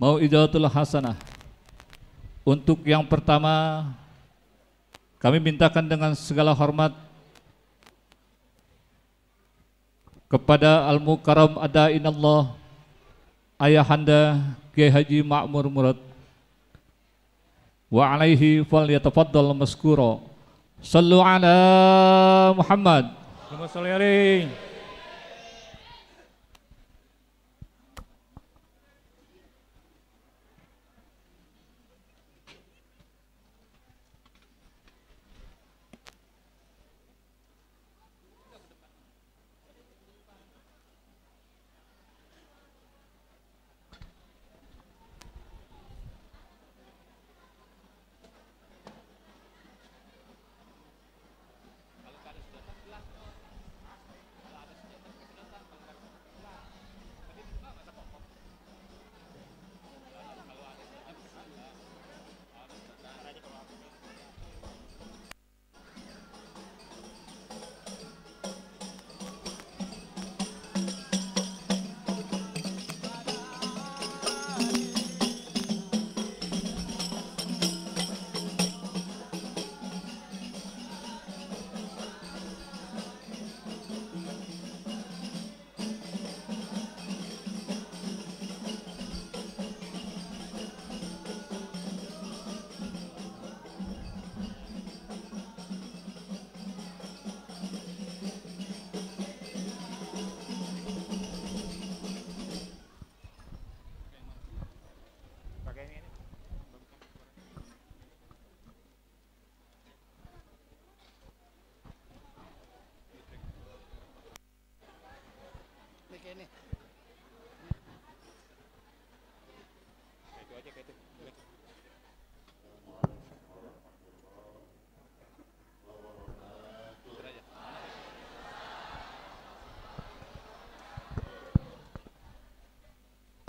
mau idatul hasanah. Untuk yang pertama kami mintakan dengan segala hormat kepada Al-Mukarram adainallah Ayahanda Kiai Haji Ma'mur Murad wa alaihi fal yatafaddal maskura sallu ala Muhammad Allahumma alaihi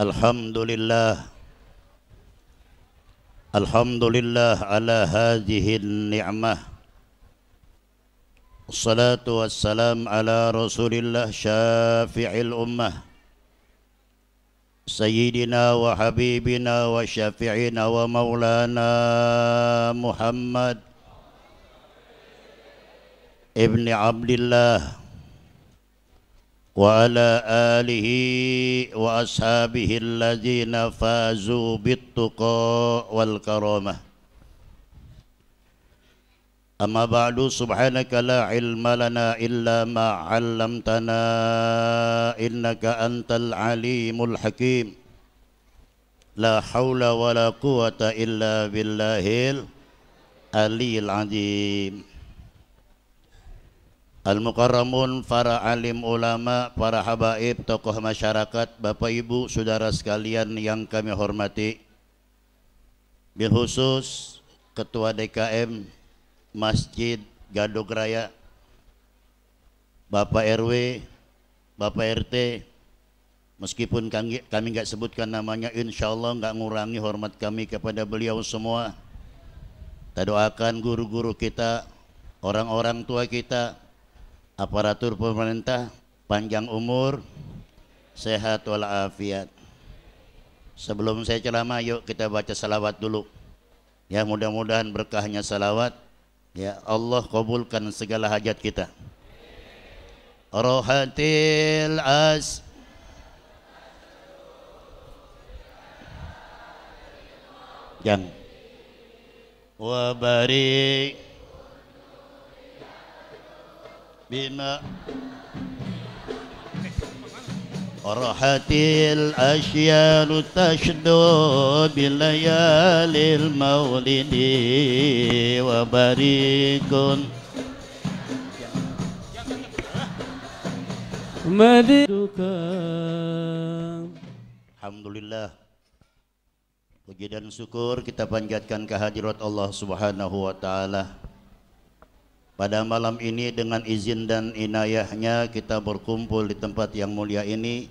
الحمد لله الحمد لله على هذه النعمة الصلاة والسلام على رسول الله شافع الأمة سيدنا وحبيبنا وشفيعنا ومولانا محمد ابن عبد الله وعلى آله وأصحابه الذين فازوا بالتقى والكرامة أما بعد سبحانك لا علم لنا إلا ما علمتنا إنك أنت العليم الحكيم لا حول ولا قوة إلا بالله العلي العظيم Al-Mukarramun, para alim ulama, para habaib, tokoh masyarakat, Bapak Ibu, Saudara sekalian yang kami hormati Bil khusus Ketua DKM Masjid Gadok Raya Bapak RW, Bapak RT Meskipun kami nggak sebutkan namanya, insya Allah nggak ngurangi hormat kami kepada beliau semua. Kita doakan guru-guru kita, orang-orang tua kita, aparatur pemerintah panjang umur, sehat walafiat. Sebelum saya ceramah, yuk kita baca salawat dulu. Ya mudah-mudahan berkahnya salawat. Ya Allah kabulkan segala hajat kita. Rohatil as. Yang. wabarik بما فرحت الأشيار تشدو بليالي المولد وبريق مددك الحمد لله Puji dan syukur kita panjatkan kehadirat Allah Subhanahu wa taala pada malam ini dengan izin dan inayahnya kita berkumpul di tempat yang mulia ini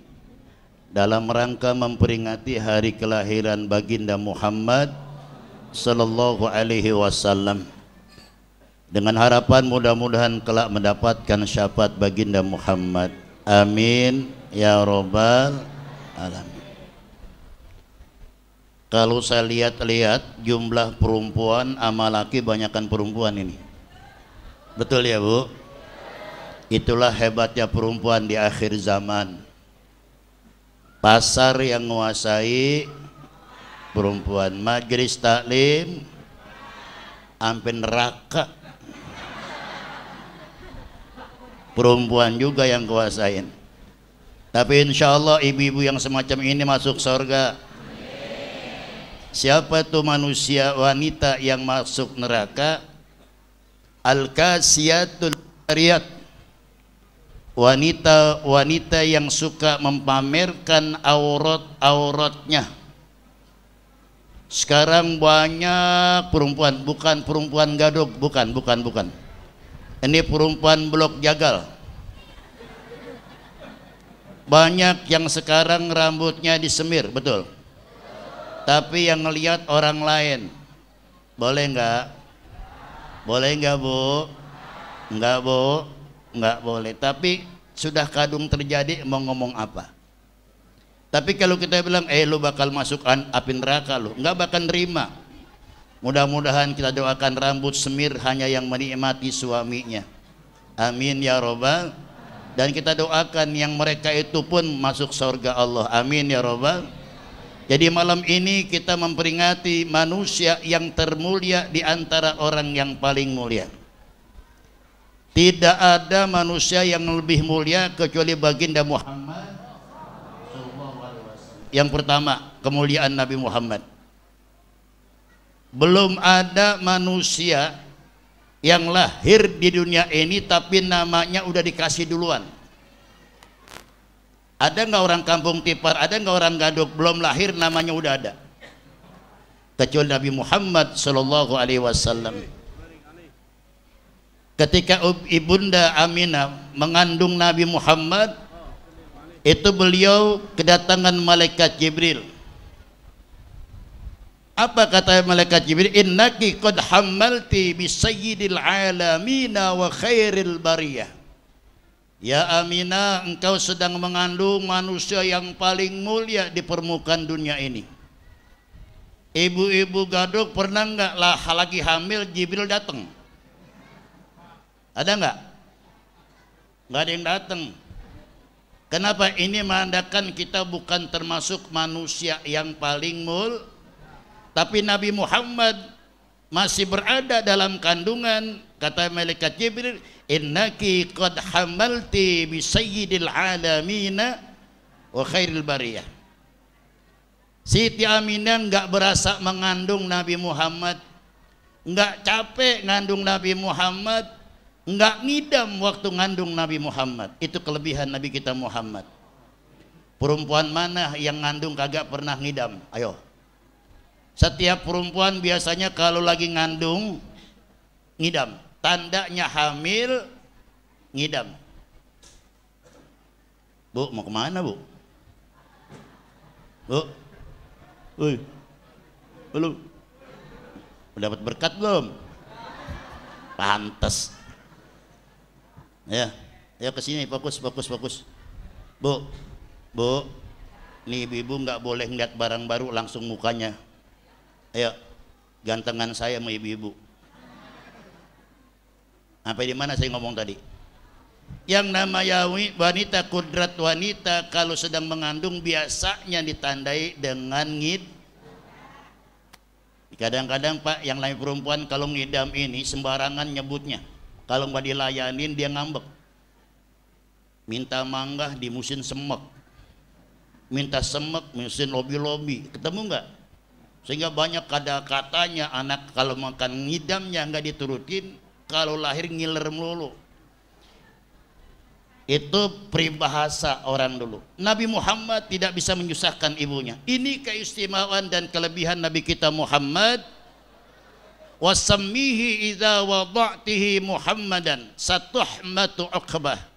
dalam rangka memperingati hari kelahiran baginda Muhammad sallallahu alaihi wasallam. Dengan harapan mudah-mudahan kelak mendapatkan syafaat baginda Muhammad. Amin ya robbal alamin. Kalau saya lihat-lihat jumlah perempuan amalaki laki banyakkan perempuan ini. Betul ya Bu? Itulah hebatnya perempuan di akhir zaman. Pasar yang menguasai perempuan, majlis taklim ampen neraka. Perempuan juga yang kuasain. Tapi insya Allah ibu-ibu yang semacam ini masuk surga. Siapa tuh manusia wanita yang masuk neraka? Al-kasiyatul Ariyat Wanita-wanita yang suka mempamerkan aurat-auratnya Sekarang banyak perempuan Bukan perempuan gadok Bukan, bukan, bukan Ini perempuan blok jagal Banyak yang sekarang rambutnya disemir Betul Tapi yang melihat orang lain Boleh enggak? Boleh enggak, bu? Enggak, bu? Enggak boleh. Tapi sudah kadung terjadi mau ngomong apa? Tapi kalau kita bilang, eh lu bakal masukkan api neraka lu, enggak bakal nerima. Mudah-mudahan kita doakan rambut semir hanya yang menikmati suaminya. Amin ya robbal. Dan kita doakan yang mereka itu pun masuk surga Allah. Amin ya robbal. Jadi malam ini kita memperingati manusia yang termulia di antara orang yang paling mulia. Tidak ada manusia yang lebih mulia kecuali baginda Muhammad. Yang pertama, kemuliaan Nabi Muhammad. Belum ada manusia yang lahir di dunia ini tapi namanya udah dikasih duluan. Ada nggak orang kampung tipar? Ada nggak orang gadok Belum lahir namanya udah ada. Kecuali Nabi Muhammad Shallallahu Alaihi Wasallam. Ketika ibunda Aminah mengandung Nabi Muhammad, itu beliau kedatangan malaikat Jibril. Apa kata malaikat Jibril? Innaki qad hamalti wa khairil bariyah Ya Aminah, engkau sedang mengandung manusia yang paling mulia di permukaan dunia ini. Ibu-ibu gaduh, pernah enggak lah lagi hamil Jibril datang? Ada enggak? Enggak ada yang datang. Kenapa? Ini menandakan kita bukan termasuk manusia yang paling mul, tapi Nabi Muhammad masih berada dalam kandungan kata malaikat Jibril innaki qad hamalti bi sayyidil alamina wa khairil bariyah Siti Aminah enggak berasa mengandung Nabi Muhammad enggak capek ngandung Nabi Muhammad enggak ngidam waktu ngandung Nabi Muhammad itu kelebihan Nabi kita Muhammad perempuan mana yang ngandung kagak pernah ngidam ayo setiap perempuan biasanya kalau lagi ngandung ngidam. Tandanya hamil ngidam. Bu, mau kemana bu? Bu, woi, belum. Dapat berkat belum? Pantes. Ya, ya ke sini fokus, fokus, fokus. Bu, bu, nih ibu nggak boleh ngeliat barang baru langsung mukanya. Ayo, gantengan saya sama ibu-ibu. Sampai di mana saya ngomong tadi? Yang nama namanya wanita kudrat wanita kalau sedang mengandung biasanya ditandai dengan ngid. Kadang-kadang Pak yang lain perempuan kalau ngidam ini sembarangan nyebutnya. Kalau nggak dilayanin dia ngambek. Minta manggah di musim semek. Minta semek musim lobi-lobi. Ketemu nggak? sehingga banyak kada katanya anak kalau makan ngidamnya nggak diturutin kalau lahir ngiler melulu itu peribahasa orang dulu Nabi Muhammad tidak bisa menyusahkan ibunya ini keistimewaan dan kelebihan Nabi kita Muhammad wasammihi idza wada'tihi Muhammadan satuhmatu uqbah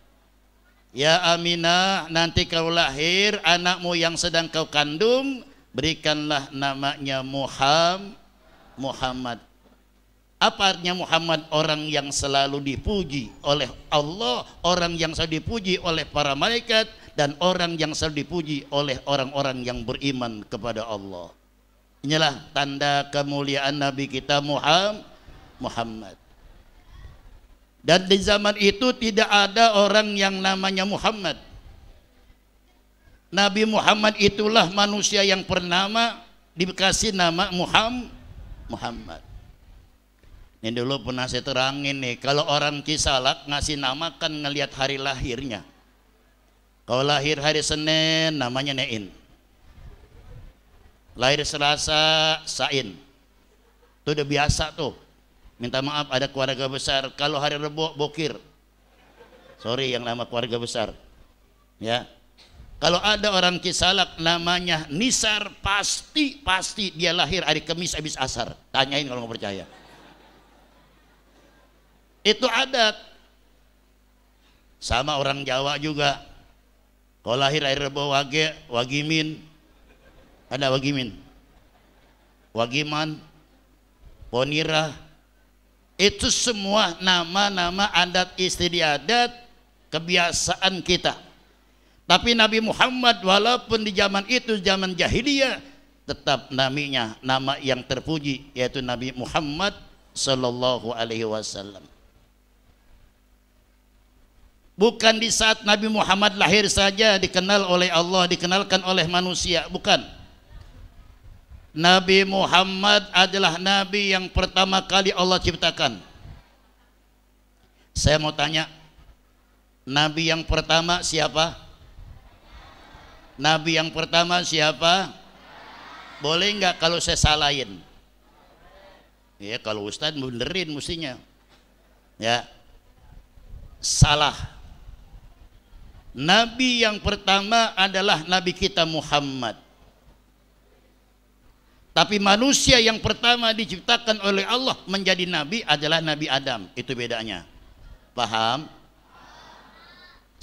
Ya Aminah, nanti kau lahir anakmu yang sedang kau kandung berikanlah namanya Muhammad Muhammad apa artinya Muhammad orang yang selalu dipuji oleh Allah orang yang selalu dipuji oleh para malaikat dan orang yang selalu dipuji oleh orang-orang yang beriman kepada Allah inilah tanda kemuliaan Nabi kita Muhammad Muhammad dan di zaman itu tidak ada orang yang namanya Muhammad Nabi Muhammad itulah manusia yang bernama dikasih nama Muhammad. Muhammad. Ini dulu pernah saya terangin nih, kalau orang kisalak ngasih nama kan ngelihat hari lahirnya. Kalau lahir hari Senin namanya Nein. Lahir Selasa Sain. Itu udah biasa tuh. Minta maaf ada keluarga besar. Kalau hari Rebo Bokir. Sorry yang lama keluarga besar. Ya, kalau ada orang Kisalak namanya Nisar, pasti pasti dia lahir hari Kamis habis asar. Tanyain kalau mau percaya. Itu adat. Sama orang Jawa juga. Kalau lahir air Rebo Wage, Wagimin. Ada Wagimin. Wagiman, Ponira. Itu semua nama-nama adat istiadat kebiasaan kita tapi Nabi Muhammad walaupun di zaman itu zaman jahiliyah tetap namanya nama yang terpuji yaitu Nabi Muhammad sallallahu alaihi wasallam. Bukan di saat Nabi Muhammad lahir saja dikenal oleh Allah, dikenalkan oleh manusia, bukan. Nabi Muhammad adalah nabi yang pertama kali Allah ciptakan. Saya mau tanya, nabi yang pertama siapa? Nabi yang pertama siapa? Boleh nggak kalau saya salahin? Ya kalau Ustadz benerin mestinya. Ya salah. Nabi yang pertama adalah Nabi kita Muhammad. Tapi manusia yang pertama diciptakan oleh Allah menjadi nabi adalah Nabi Adam. Itu bedanya. Paham?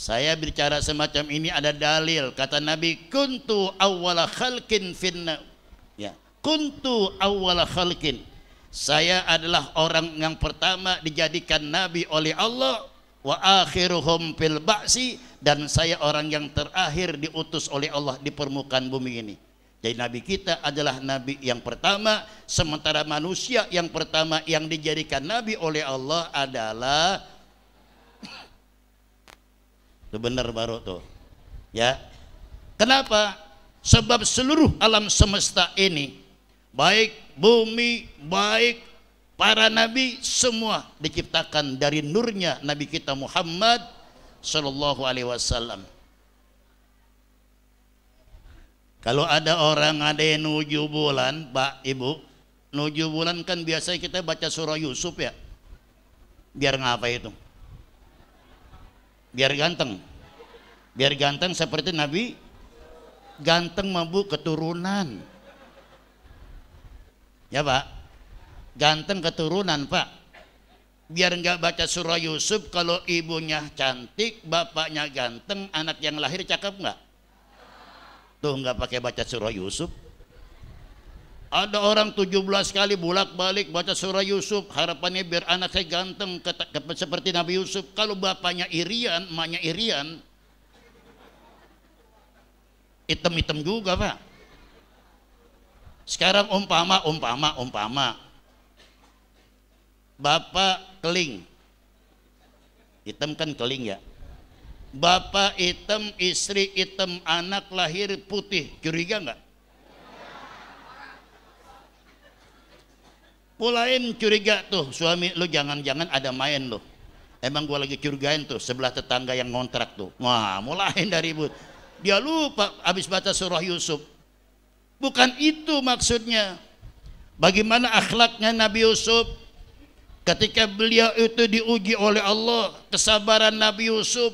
Saya bicara semacam ini ada dalil. Kata Nabi, kuntu awwala khalqin finna. Ya, kuntu awwala khalqin. Saya adalah orang yang pertama dijadikan nabi oleh Allah wa akhiruhum fil ba'si dan saya orang yang terakhir diutus oleh Allah di permukaan bumi ini. Jadi nabi kita adalah nabi yang pertama sementara manusia yang pertama yang dijadikan nabi oleh Allah adalah itu benar baru tuh. Ya. Kenapa? Sebab seluruh alam semesta ini baik bumi, baik para nabi semua diciptakan dari nurnya nabi kita Muhammad Shallallahu alaihi wasallam. Kalau ada orang ada yang nuju bulan, Pak Ibu, nuju bulan kan biasanya kita baca surah Yusuf ya. Biar ngapa itu? biar ganteng biar ganteng seperti Nabi ganteng mampu keturunan ya Pak ganteng keturunan Pak biar nggak baca surah Yusuf kalau ibunya cantik, bapaknya ganteng, anak yang lahir cakep nggak? Tuh nggak pakai baca surah Yusuf. Ada orang 17 kali bolak-balik baca surah Yusuf, harapannya biar anaknya ganteng seperti Nabi Yusuf. Kalau bapaknya irian, emaknya irian, hitam-hitam juga Pak. Sekarang umpama, umpama, umpama. Bapak keling. Hitam kan keling ya. Bapak hitam, istri hitam, anak lahir putih. Curiga nggak? pulain curiga tuh suami lu jangan-jangan ada main lu emang gua lagi curigain tuh sebelah tetangga yang ngontrak tuh wah mulain dari ribut dia lupa habis baca surah Yusuf bukan itu maksudnya bagaimana akhlaknya Nabi Yusuf ketika beliau itu diuji oleh Allah kesabaran Nabi Yusuf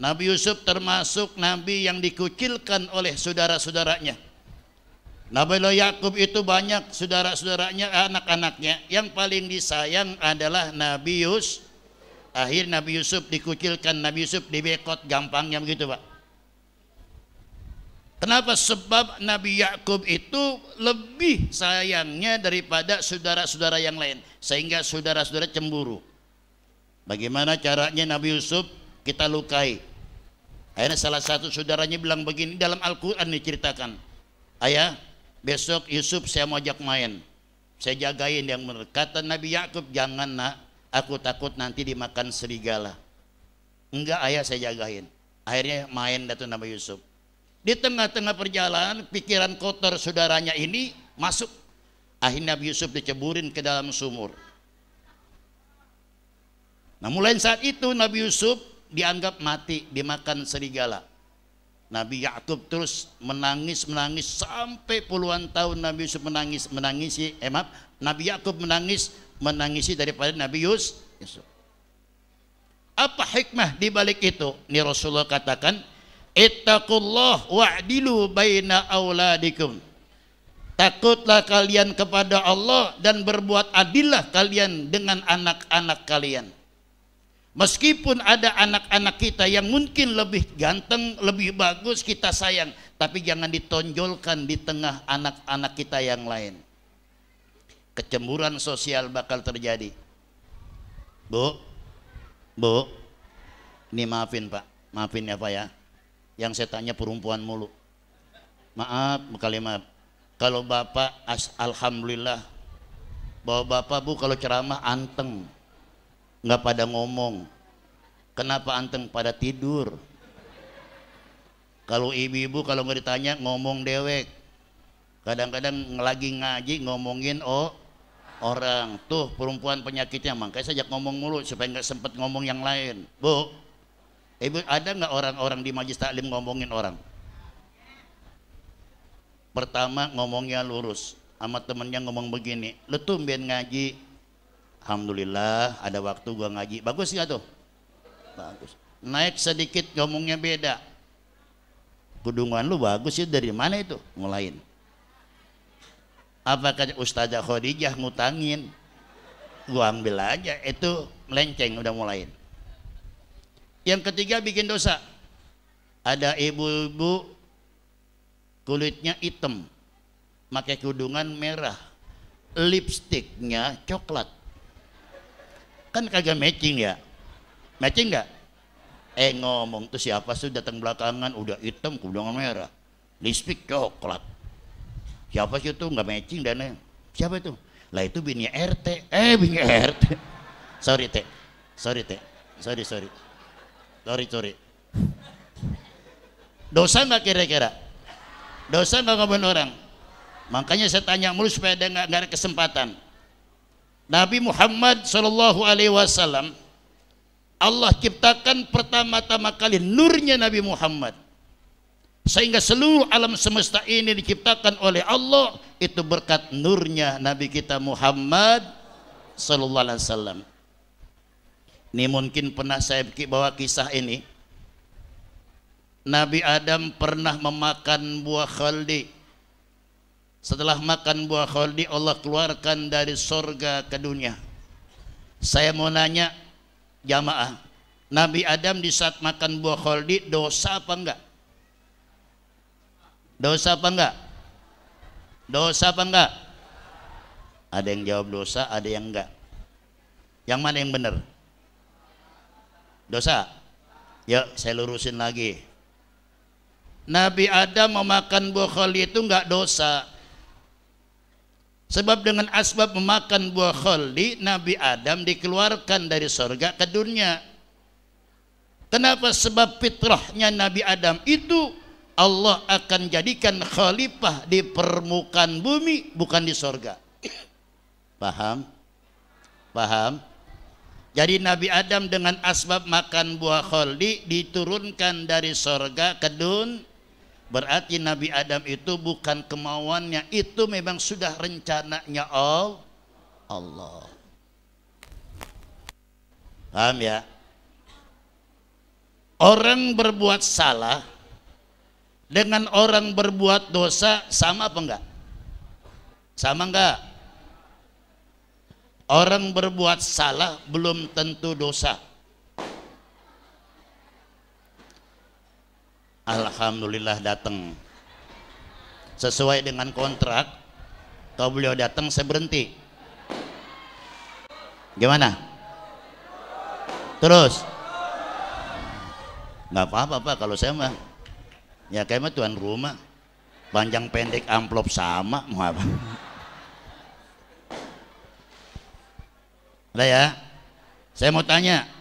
Nabi Yusuf termasuk nabi yang dikucilkan oleh saudara-saudaranya Nabi Yakub itu banyak saudara-saudaranya, anak-anaknya. Yang paling disayang adalah Nabi Yus. Akhir Nabi Yusuf dikucilkan, Nabi Yusuf dibekot gampangnya begitu, Pak. Kenapa? Sebab Nabi Yakub itu lebih sayangnya daripada saudara-saudara yang lain, sehingga saudara-saudara cemburu. Bagaimana caranya Nabi Yusuf kita lukai? Akhirnya salah satu saudaranya bilang begini dalam Al-Qur'an diceritakan. Ayah, besok Yusuf saya mau ajak main saya jagain yang benar kata Nabi Yakub jangan nak aku takut nanti dimakan serigala enggak ayah saya jagain akhirnya main datu nama Yusuf di tengah-tengah perjalanan pikiran kotor saudaranya ini masuk akhirnya Nabi Yusuf diceburin ke dalam sumur nah mulai saat itu Nabi Yusuf dianggap mati dimakan serigala Nabi Yakub terus menangis menangis sampai puluhan tahun Nabi Yusuf menangis menangisi eh Nabi Yakub menangis menangisi daripada Nabi Yusuf. Apa hikmah di balik itu? Ini Rasulullah katakan, "Ittaqullah wa'dilu baina auladikum." Takutlah kalian kepada Allah dan berbuat adillah kalian dengan anak-anak kalian. Meskipun ada anak-anak kita yang mungkin lebih ganteng, lebih bagus, kita sayang. Tapi jangan ditonjolkan di tengah anak-anak kita yang lain. Kecemburuan sosial bakal terjadi. Bu, bu, ini maafin pak, maafin ya pak ya. Yang saya tanya perempuan mulu. Maaf, bukan maaf. Kalau bapak, alhamdulillah. Bahwa bapak bu kalau ceramah anteng nggak pada ngomong kenapa anteng pada tidur kalau ibu-ibu kalau nggak ditanya ngomong dewek kadang-kadang lagi ngaji ngomongin oh orang tuh perempuan penyakitnya makanya sejak ngomong mulu supaya nggak sempet ngomong yang lain bu ibu ada nggak orang-orang di majlis taklim ngomongin orang pertama ngomongnya lurus sama temennya ngomong begini lu tuh ngaji Alhamdulillah ada waktu gua ngaji. Bagus nggak tuh? Bagus. Naik sedikit ngomongnya beda. Kudungan lu bagus ya dari mana itu? Mulain. Apakah Ustazah Khadijah ngutangin? Gua ambil aja itu melenceng udah mulain. Yang ketiga bikin dosa. Ada ibu-ibu kulitnya hitam, pakai kudungan merah, lipstiknya coklat kan kagak matching ya matching nggak eh ngomong tuh siapa sih datang belakangan udah hitam kudangan merah listrik coklat siapa sih tuh nggak matching dan siapa itu lah itu bini RT eh bini RT sorry teh sorry teh sorry sorry sorry sorry dosa nggak kira-kira dosa nggak ngomongin orang makanya saya tanya mulu supaya dia nggak ada kesempatan Nabi Muhammad Shallallahu Alaihi Wasallam Allah ciptakan pertama-tama kali nurnya Nabi Muhammad sehingga seluruh alam semesta ini diciptakan oleh Allah itu berkat nurnya Nabi kita Muhammad Sallallahu Alaihi Wasallam. Ini mungkin pernah saya bawa kisah ini. Nabi Adam pernah memakan buah khaldi setelah makan buah khaldi Allah keluarkan dari sorga ke dunia. Saya mau nanya jamaah, Nabi Adam di saat makan buah khaldi dosa apa enggak? Dosa apa enggak? Dosa apa enggak? Ada yang jawab dosa, ada yang enggak. Yang mana yang benar? Dosa? Ya, saya lurusin lagi. Nabi Adam memakan buah khaldi itu enggak dosa. Sebab dengan asbab memakan buah khaldi, Nabi Adam dikeluarkan dari sorga ke dunia. Kenapa? Sebab fitrahnya Nabi Adam itu Allah akan jadikan khalifah di permukaan bumi, bukan di sorga? Paham? Paham? Jadi Nabi Adam dengan asbab makan buah khaldi diturunkan dari sorga ke dunia Berarti Nabi Adam itu bukan kemauannya, itu memang sudah rencananya Allah. Paham ya? Orang berbuat salah dengan orang berbuat dosa sama apa enggak? Sama enggak? Orang berbuat salah belum tentu dosa. Alhamdulillah datang. Sesuai dengan kontrak, kalau beliau datang saya berhenti. Gimana? Terus? Nggak apa-apa Pak kalau saya mah. Ya kayaknya tuan rumah. Panjang pendek amplop sama mau apa? Udah ya. Saya mau tanya,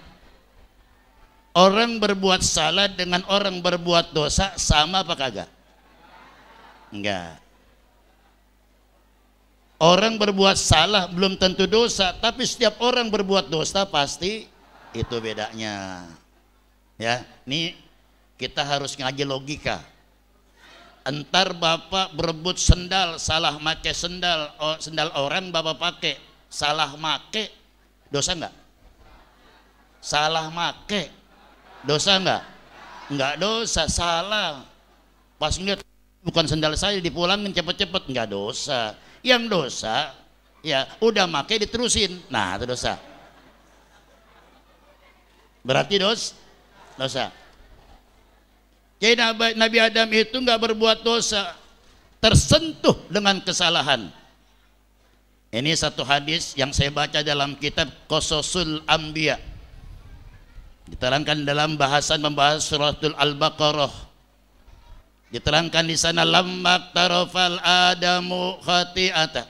orang berbuat salah dengan orang berbuat dosa sama apa kagak? Enggak. Orang berbuat salah belum tentu dosa, tapi setiap orang berbuat dosa pasti itu bedanya. Ya, ini kita harus ngaji logika. Entar bapak berebut sendal, salah make sendal, oh, sendal orang bapak pakai, salah make, dosa enggak? Salah make, Dosa enggak? enggak dosa, salah. Pas ngeliat bukan sendal saya dipulangin cepet-cepet enggak dosa. Yang dosa ya udah makai diterusin. Nah itu dosa. Berarti dos, dosa. Jadi Nabi Adam itu enggak berbuat dosa, tersentuh dengan kesalahan. Ini satu hadis yang saya baca dalam kitab Kososul Ambiya. Diterangkan dalam bahasan membahas suratul Al-Baqarah. Diterangkan di sana lamma tarofal adamu khati'ata.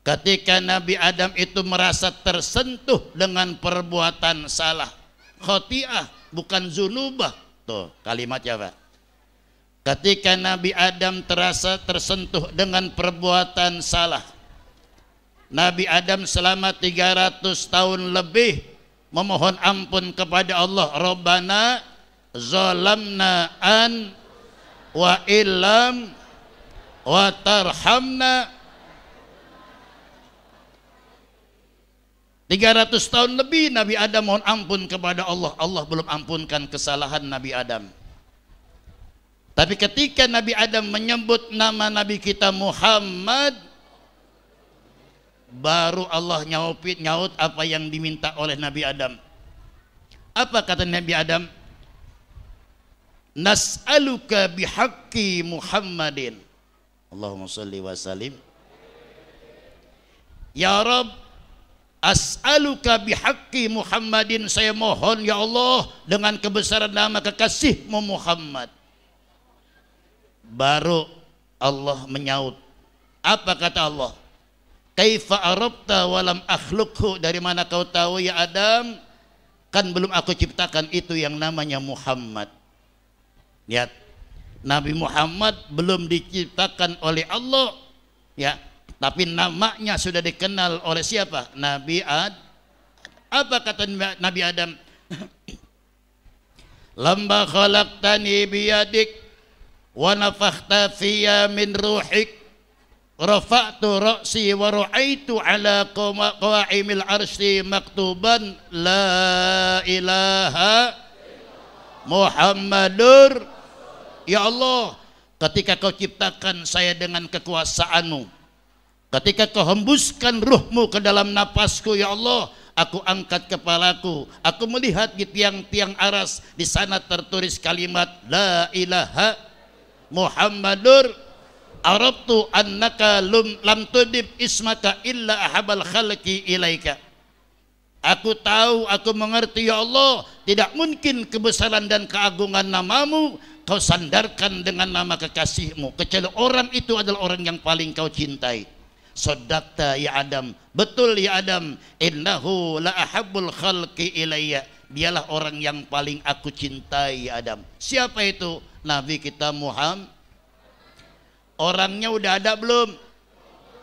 Ketika Nabi Adam itu merasa tersentuh dengan perbuatan salah. Khati'ah bukan zunubah. Tuh kalimatnya Pak. Ketika Nabi Adam terasa tersentuh dengan perbuatan salah. Nabi Adam selama 300 tahun lebih memohon ampun kepada Allah Rabbana zalamna an wa illam wa tarhamna 300 tahun lebih Nabi Adam mohon ampun kepada Allah. Allah belum ampunkan kesalahan Nabi Adam. Tapi ketika Nabi Adam menyebut nama Nabi kita Muhammad, baru Allah nyaupit nyaut apa yang diminta oleh Nabi Adam. Apa kata Nabi Adam? Nas'aluka bihaqqi Muhammadin. Allahumma salli wa Ya Rabb, as'aluka bihaqqi Muhammadin. Saya mohon ya Allah dengan kebesaran nama kekasihmu Muhammad. Baru Allah menyaut. Apa kata Allah? Kaifa arabta walam akhlukhu Dari mana kau tahu ya Adam Kan belum aku ciptakan itu yang namanya Muhammad ya Nabi Muhammad belum diciptakan oleh Allah Ya Tapi namanya sudah dikenal oleh siapa? Nabi Ad Apa kata Nabi Adam? Lamba khalaqtani biyadik Wa nafakhta fiyya min ruhik rafa'tu ra'si wa ra'aitu ala qawa'imil arsi maktuban la ilaha Muhammadur Ya Allah ketika kau ciptakan saya dengan kekuasaanmu ketika kau hembuskan ruhmu ke dalam napasku ya Allah aku angkat kepalaku aku melihat di tiang-tiang aras di sana tertulis kalimat la ilaha Muhammadur aradtu annaka lum, lam tudib ismaka illa ahabal khalqi ilaika Aku tahu, aku mengerti ya Allah Tidak mungkin kebesaran dan keagungan namamu Kau sandarkan dengan nama kekasihmu Kecuali orang itu adalah orang yang paling kau cintai Sodakta ya Adam Betul ya Adam Innahu la ahabbul khalqi ilayya Dialah orang yang paling aku cintai ya Adam Siapa itu? Nabi kita Muhammad Orangnya udah ada belum?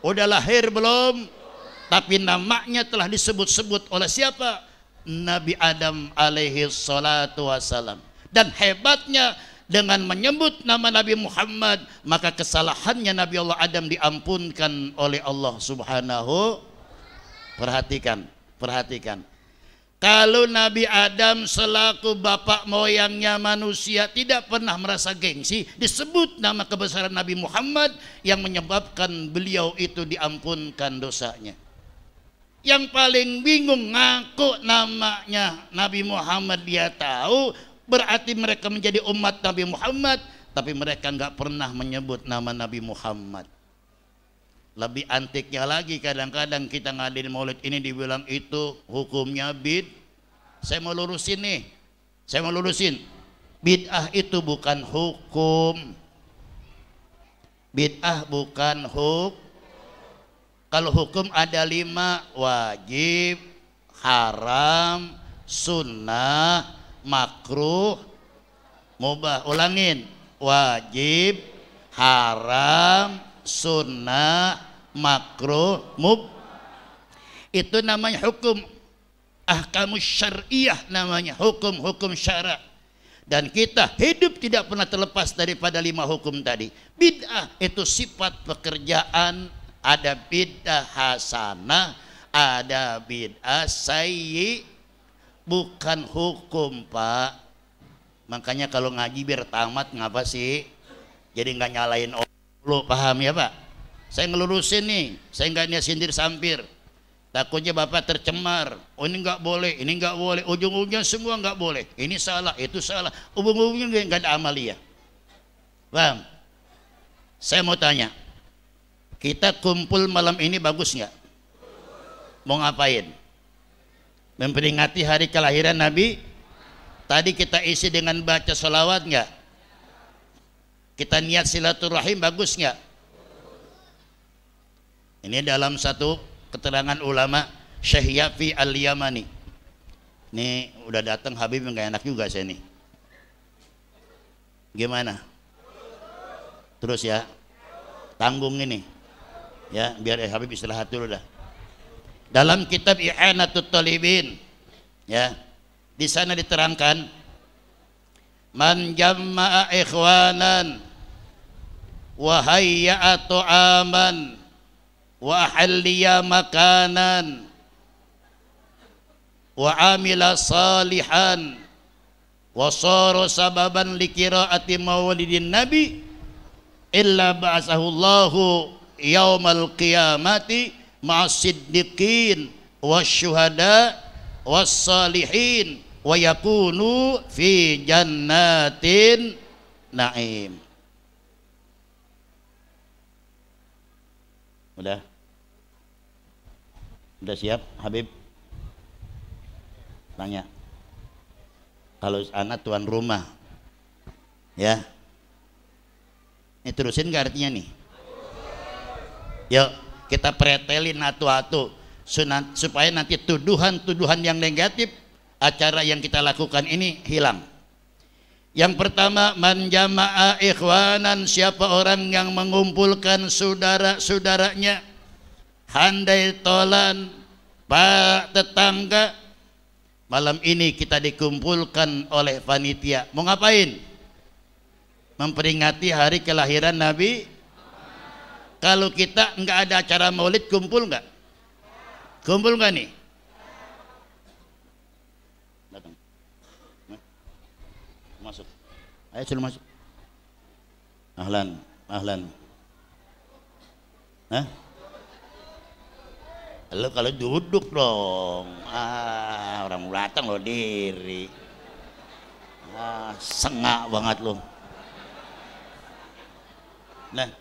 Udah lahir belum? Tapi namanya telah disebut-sebut oleh siapa? Nabi Adam alaihi salatu wasalam. Dan hebatnya dengan menyebut nama Nabi Muhammad maka kesalahannya Nabi Allah Adam diampunkan oleh Allah Subhanahu perhatikan perhatikan kalau Nabi Adam selaku bapak moyangnya manusia tidak pernah merasa gengsi, disebut nama kebesaran Nabi Muhammad yang menyebabkan beliau itu diampunkan dosanya. Yang paling bingung ngaku namanya Nabi Muhammad dia tahu, berarti mereka menjadi umat Nabi Muhammad, tapi mereka nggak pernah menyebut nama Nabi Muhammad. Lebih antiknya lagi kadang-kadang kita ngadil maulid ini dibilang itu hukumnya bid. Saya mau lurusin nih. Saya mau lurusin. Bid'ah itu bukan hukum. Bid'ah bukan huk. Kalau hukum ada lima wajib, haram, sunnah, makruh, mubah. Ulangin, wajib, haram, sunnah, makro mub itu namanya hukum ah kamu syariah namanya hukum-hukum syara dan kita hidup tidak pernah terlepas daripada lima hukum tadi bid'ah itu sifat pekerjaan ada bid'ah hasanah ada bid'ah sayyi bukan hukum pak makanya kalau ngaji biar tamat ngapa sih jadi nggak nyalain orang lu paham ya pak saya ngelurusin nih saya nggak niat sindir sampir takutnya bapak tercemar oh ini nggak boleh ini nggak boleh ujung-ujungnya semua nggak boleh ini salah itu salah ujung-ujungnya nggak ada amalia bang saya mau tanya kita kumpul malam ini bagus nggak mau ngapain memperingati hari kelahiran Nabi tadi kita isi dengan baca sholawat nggak kita niat silaturahim bagus nggak ini dalam satu keterangan ulama Syekh Yafi Al-Yamani. Ini udah datang Habib yang enak juga saya nih. Gimana? Terus ya. Tanggung ini. Ya, biar eh, Habib istirahat dulu dah. Dalam kitab I'anatut Talibin ya. Di sana diterangkan man jamma'a ikhwanan wa hayya'a tu'aman wahalliya makanan wa amila salihan wa soro sababan likiraati mawalidin nabi illa ba'asahullahu yaumal qiyamati ma'asiddiqin wa syuhada wa salihin wa yakunu fi jannatin na'im udah Udah siap, Habib? Tanya. Kalau anak tuan rumah, ya. Ini terusin gak artinya nih? Yuk, kita pretelin atu-atu supaya nanti tuduhan-tuduhan yang negatif acara yang kita lakukan ini hilang. Yang pertama man jama'a ikhwanan siapa orang yang mengumpulkan saudara-saudaranya handai tolan, pak tetangga. Malam ini kita dikumpulkan oleh panitia. Mau ngapain? Memperingati hari kelahiran Nabi. Kalau kita nggak ada acara maulid, kumpul nggak? Kumpul nggak nih? Datang. Masuk. Ayo suruh masuk. Ahlan, ahlan. Hah? Lo kalau duduk dong. Ah, orang datang lo diri. Ah, sengak banget lo. Nah,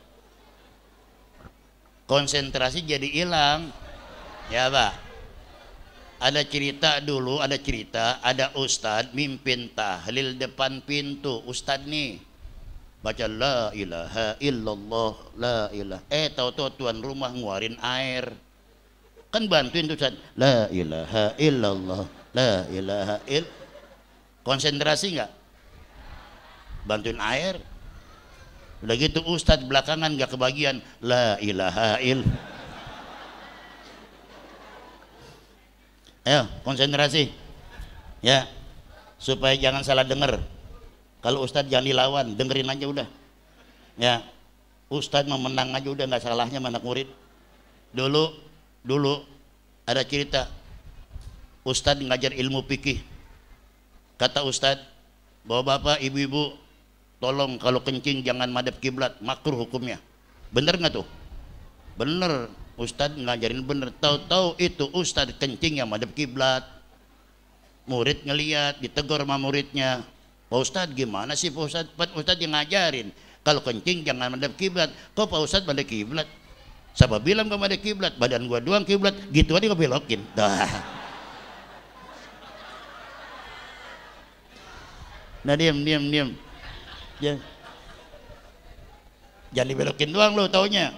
konsentrasi jadi hilang. Ya, Pak. Ada cerita dulu, ada cerita, ada ustad mimpin tahlil depan pintu. ustad nih, baca la ilaha illallah la ilaha eh tau tau tuan rumah nguarin air kan bantuin tuh la ilaha illallah la ilaha il konsentrasi nggak bantuin air udah gitu ustadz belakangan nggak kebagian la ilaha il ayo konsentrasi ya supaya jangan salah dengar kalau ustadz jangan dilawan dengerin aja udah ya ustadz memenang aja udah nggak salahnya anak murid dulu dulu ada cerita Ustadz ngajar ilmu fikih kata Ustadz bahwa bapak ibu-ibu tolong kalau kencing jangan madep kiblat makruh hukumnya bener nggak tuh bener Ustadz ngajarin bener tahu-tahu itu Ustadz kencing yang madep kiblat murid ngeliat ditegur sama muridnya Pak Ustadz gimana sih Pak Ustadz Pak Ustadz yang ngajarin kalau kencing jangan madep kiblat kok Pak Ustadz madep kiblat Siapa bilang kamu ada kiblat? Badan gua doang kiblat. Gitu aja belokin Dah. Nah diam diam diam. Ya. Jangan, dibelokin doang lo taunya.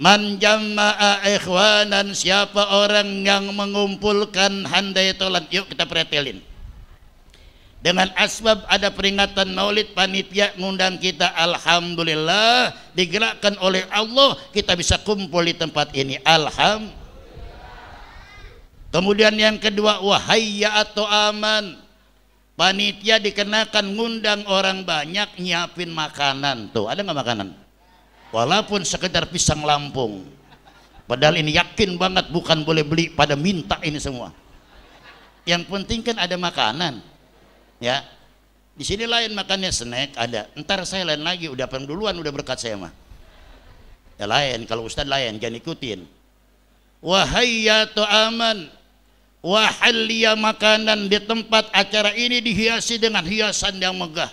Man jama'a ikhwanan siapa orang yang mengumpulkan handai tolan. Yuk kita pretelin. Dengan asbab ada peringatan maulid panitia ngundang kita Alhamdulillah digerakkan oleh Allah kita bisa kumpul di tempat ini Alhamdulillah Kemudian yang kedua wahaya atau aman Panitia dikenakan ngundang orang banyak nyiapin makanan tuh ada nggak makanan? Walaupun sekedar pisang Lampung Padahal ini yakin banget bukan boleh beli pada minta ini semua Yang penting kan ada makanan Ya. Di sini lain makannya snack ada. Ntar saya lain lagi udah duluan udah berkat saya mah. Ya lain kalau ustadz lain jangan ikutin. ya aman Wahalia makanan di tempat acara ini dihiasi dengan hiasan yang megah.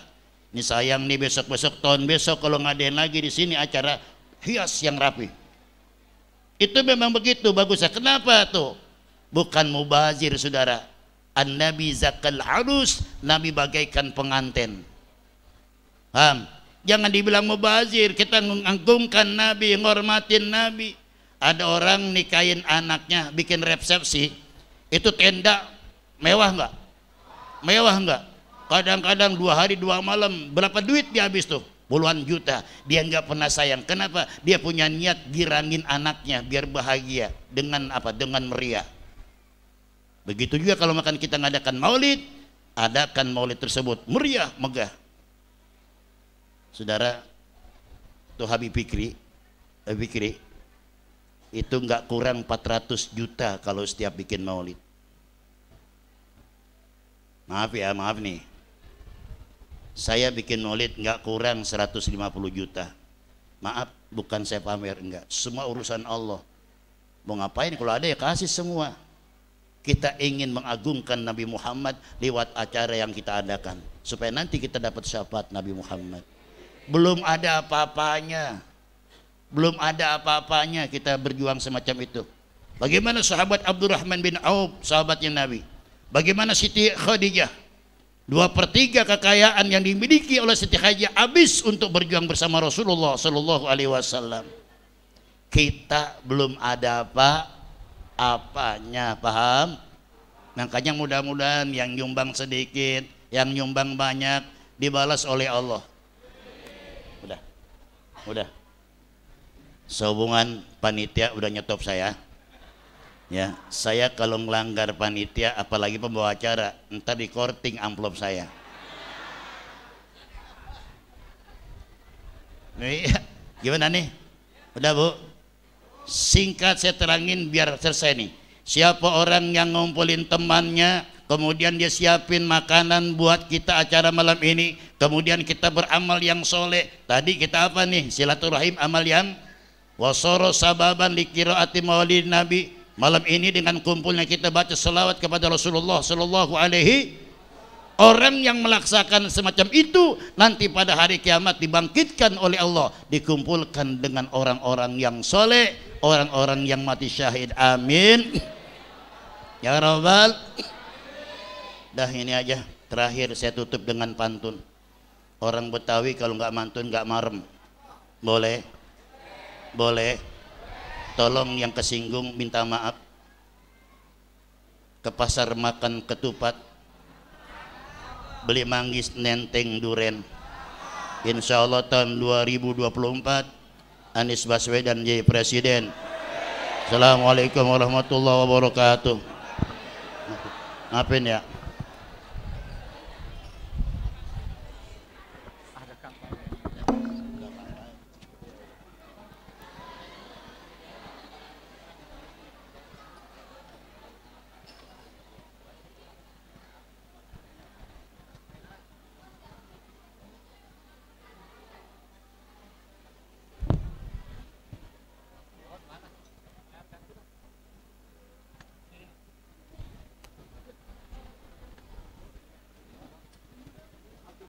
Ini sayang nih besok-besok tahun besok kalau ngadain lagi di sini acara hias yang rapi. Itu memang begitu bagusnya. Kenapa tuh? Bukan mubazir saudara. An Nabi zakal arus, Nabi bagaikan pengantin. Paham? Jangan dibilang mubazir, kita mengagungkan Nabi, menghormatin Nabi. Ada orang nikahin anaknya, bikin resepsi, itu tenda mewah nggak? Mewah nggak? Kadang-kadang dua hari dua malam, berapa duit dia habis tuh? Puluhan juta. Dia enggak pernah sayang. Kenapa? Dia punya niat girangin anaknya biar bahagia dengan apa? Dengan meriah. Begitu juga kalau makan kita ngadakan maulid, adakan maulid tersebut meriah, megah. Saudara, tuh Habib Fikri, Habib Fikri, itu nggak kurang 400 juta kalau setiap bikin maulid. Maaf ya, maaf nih. Saya bikin maulid nggak kurang 150 juta. Maaf, bukan saya pamer, enggak. Semua urusan Allah. Mau ngapain kalau ada ya kasih semua kita ingin mengagungkan Nabi Muhammad lewat acara yang kita adakan supaya nanti kita dapat syafaat Nabi Muhammad belum ada apa-apanya belum ada apa-apanya kita berjuang semacam itu bagaimana sahabat Abdurrahman bin Auf sahabatnya Nabi bagaimana Siti Khadijah dua pertiga kekayaan yang dimiliki oleh Siti Khadijah habis untuk berjuang bersama Rasulullah Sallallahu Alaihi Wasallam kita belum ada apa apanya, paham? Makanya mudah-mudahan yang nyumbang sedikit, yang nyumbang banyak dibalas oleh Allah. Udah. Udah. Sehubungan panitia udah nyetop saya. Ya, saya kalau melanggar panitia apalagi pembawa acara, entar di korting amplop saya. Nih, gimana nih? Udah, Bu? singkat saya terangin biar selesai nih siapa orang yang ngumpulin temannya kemudian dia siapin makanan buat kita acara malam ini kemudian kita beramal yang soleh tadi kita apa nih silaturahim amal yang wasoro sababan ati maulid nabi malam ini dengan kumpulnya kita baca selawat kepada Rasulullah Shallallahu Alaihi Orang yang melaksanakan semacam itu nanti pada hari kiamat dibangkitkan oleh Allah, dikumpulkan dengan orang-orang yang soleh, orang-orang yang mati syahid amin ya rabbal dah ini aja terakhir saya tutup dengan pantun orang Betawi kalau nggak mantun nggak marem boleh boleh tolong yang kesinggung minta maaf ke pasar makan ketupat beli manggis nenteng duren insya Allah tahun 2024 Anies Baswedan jadi presiden. Assalamualaikum warahmatullahi wabarakatuh. Maafin ya.